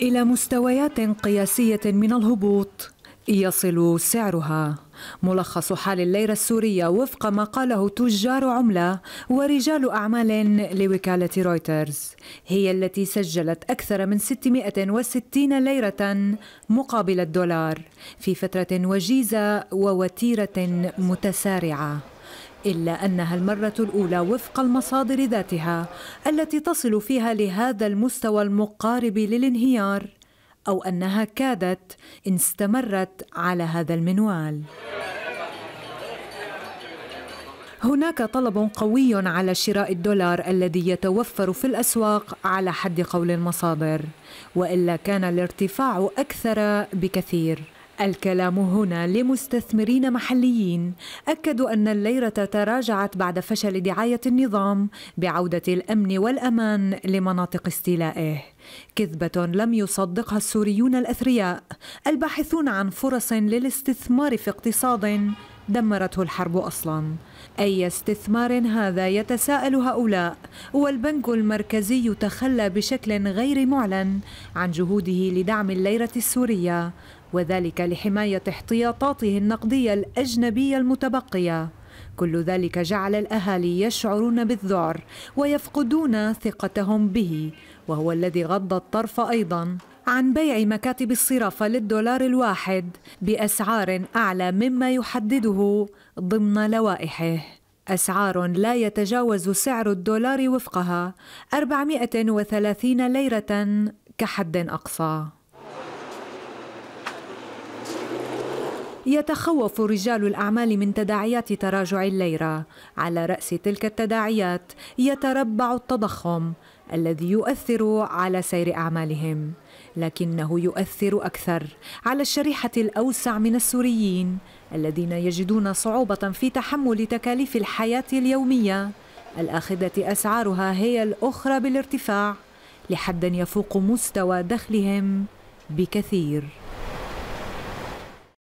إلى مستويات قياسية من الهبوط يصل سعرها ملخص حال الليرة السورية وفق ما قاله تجار عملة ورجال أعمال لوكالة رويترز هي التي سجلت أكثر من 660 ليرة مقابل الدولار في فترة وجيزة ووتيرة متسارعة إلا أنها المرة الأولى وفق المصادر ذاتها التي تصل فيها لهذا المستوى المقارب للانهيار أو أنها كادت إن استمرت على هذا المنوال هناك طلب قوي على شراء الدولار الذي يتوفر في الأسواق على حد قول المصادر وإلا كان الارتفاع أكثر بكثير الكلام هنا لمستثمرين محليين أكدوا أن الليرة تراجعت بعد فشل دعاية النظام بعودة الأمن والأمان لمناطق استيلائه كذبة لم يصدقها السوريون الأثرياء الباحثون عن فرص للاستثمار في اقتصاد دمرته الحرب أصلا أي استثمار هذا يتساءل هؤلاء والبنك المركزي تخلى بشكل غير معلن عن جهوده لدعم الليرة السورية وذلك لحماية احتياطاته النقدية الأجنبية المتبقية كل ذلك جعل الأهالي يشعرون بالذعر ويفقدون ثقتهم به وهو الذي غض الطرف أيضا عن بيع مكاتب الصرافة للدولار الواحد بأسعار أعلى مما يحدده ضمن لوائحه أسعار لا يتجاوز سعر الدولار وفقها 430 ليرة كحد أقصى يتخوف رجال الأعمال من تداعيات تراجع الليرة على رأس تلك التداعيات يتربع التضخم الذي يؤثر على سير أعمالهم لكنه يؤثر أكثر على الشريحة الأوسع من السوريين الذين يجدون صعوبة في تحمل تكاليف الحياة اليومية الآخذة أسعارها هي الأخرى بالارتفاع لحد يفوق مستوى دخلهم بكثير